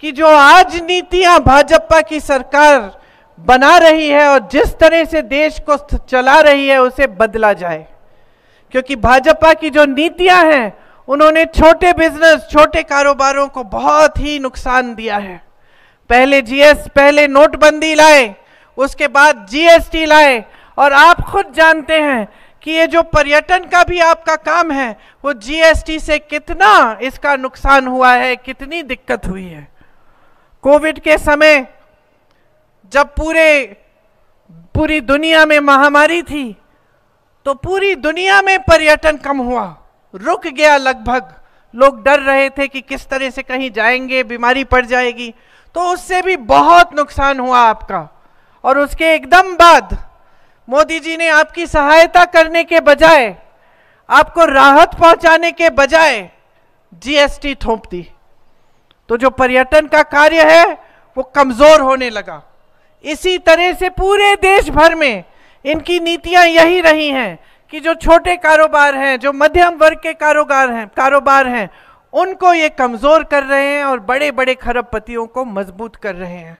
कि जो आज नीतियां भाजपा की सरकार बना रही है और जिस तरह से देश को चला रही है उसे बदला जाए क्योंकि भाजपा की जो नीतियां हैं उन्होंने छोटे बिजनेस छोटे कारोबारों को बहुत ही नुकसान दिया है पहले जीएस पहले नोटबंदी लाए उसके बाद जीएसटी लाए और आप खुद जानते हैं कि ये जो पर्यटन का भी आपका काम है वो जीएसटी से कितना इसका नुकसान हुआ है कितनी दिक्कत हुई है कोविड के समय जब पूरे पूरी दुनिया में महामारी थी तो पूरी दुनिया में पर्यटन कम हुआ रुक गया लगभग लोग डर रहे थे कि किस तरह से कहीं जाएंगे बीमारी पड़ जाएगी तो उससे भी बहुत नुकसान हुआ आपका और उसके एकदम बाद मोदी जी ने आपकी सहायता करने के बजाय आपको राहत पहुंचाने के बजाय जीएसटी थोप दी तो जो पर्यटन का कार्य है वो कमजोर होने लगा इसी तरह से पूरे देश भर में इनकी नीतियां यही रही हैं कि जो छोटे कारोबार हैं जो मध्यम वर्ग के कारोबार हैं कारोबार हैं उनको ये कमज़ोर कर रहे हैं और बड़े बड़े खरबपतियों को मजबूत कर रहे हैं